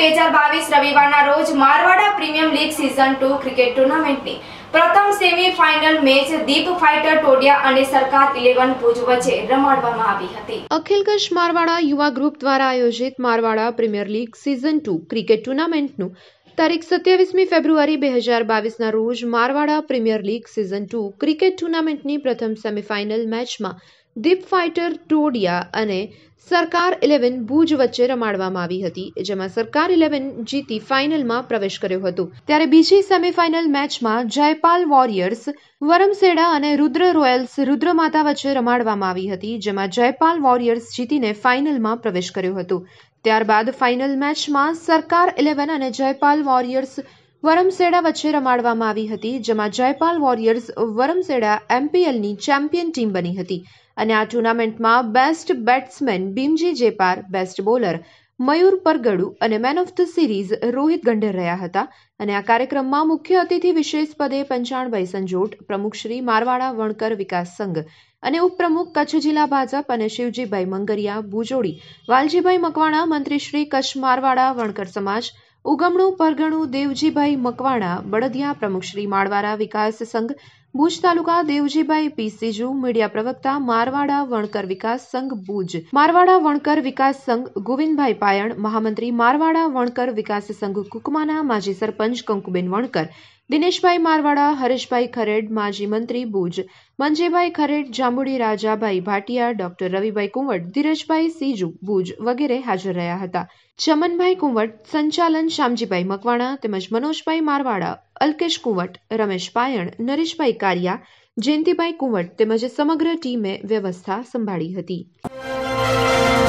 બે રવિવારના રોજ Marwada premium league season two cricket ટુર્નામેન્ટની પ્રથમ semi match Deep fighter Todiya અને સરકાર ઇલેવન ભુજ વચ્ચે રમાડવામાં આવી હતી અખિલ કચ્છ મારવાડા યુવા ગ્રુપ દ્વારા આયોજિત Marwada premier league season two cricket ટુર્નામેન્ટનું તારીખ સત્યાવીસમી ફેબ્રુઆરી બે હજાર બાવીસના રોજ Marwada premier league season two cricket ટુર્નામેન્ટની પ્રથમ સેમીફાઇનલ મેચમાં દીપ ફાઇટર ટોડિયા અને સરકાર ઇલેવન ભુજ વચ્ચે રમાડવામાં આવી હતી જેમાં સરકાર ઇલેવન જીતી ફાઇનલમાં પ્રવેશ કર્યો હતો ત્યારે બીજી સેમીફાઇનલ મેચમાં જયપાલ વોરિયર્સ વરમસેડા અને રુદ્ર રોયલ્સ રુદ્રમાતા વચ્ચે રમાડવામાં આવી હતી જેમાં જયપાલ વોરિયર્સ જીતીને ફાઇનલમાં પ્રવેશ કર્યો હતો ત્યારબાદ ફાઇનલ મેચમાં સરકાર ઇલેવન અને જયપાલ વોરિયર્સ વરમસેડા વચ્ચે રમાડવામાં આવી હતી જેમાં જયપાલ વોરિયર્સ વરમસેડા એમપીએલની ચેમ્પિયન ટીમ બની હતી અને આ ટુર્નામેન્ટમાં best batsman Bhimji Jepar best bowler Mayur Pargadu અને man of the series Rohit Gandher રહ્યા હતા અને આ કાર્યક્રમમાં મુખ્ય અતિથિ વિશેષ પદે પંચાણભાઈ સંજોટ પ્રમુખ શ્રી મારવાડા વણકર વિકાસ સંઘ અને ઉપપ્રમુખ કચ્છ જિલ્લા ભાજપ અને શિવજીભાઈ મંગરિયા ભુજોડી વાલજીભાઈ મકવાણા મંત્રીશ્રી કચ્છ મારવાડા વણકર સમાજ ઉગમણું પરગણું દેવજીભાઈ મકવાણા બળદિયા પ્રમુખશ્રી માળવારા વિકાસ સંઘ ભુજ તાલુકા દેવજીભાઈ પીસીજુ મીડિયા પ્રવક્તા મારવાડા વણકર વિકાસ સંઘ ભુજ મારવાડા વણકર વિકાસ સંઘ ગોવિંદભાઈ પાયણ મહામંત્રી મારવાડા વણકર વિકાસ સંઘ કુકમાના માજી સરપંચ કંકુબેન વણકર દિનેશભાઈ મારવાડા હરેશભાઈ ખરેડ માજી મંત્રી ભુજ મંજેભાઈ ખરેડ જાંબુડી રાજાભાઈ ભાટિયા ડોક્ટર રવિભાઈ કુંવટ ધીરજભાઈ સીજુ ભુજ વગેરે હાજર રહ્યા હતા ચમનભાઈ કુંવટ સંચાલન શ્યામજીભાઈ મકવાણા તેમજ મનોજભાઈ મારવાડા અલ્કેશ કુંવટ રમેશ પાયણ નરેશભાઈ કારિયા જયંતિભાઈ કુંવટ તેમજ સમગ્ર ટીમે વ્યવસ્થા સંભાળી હતી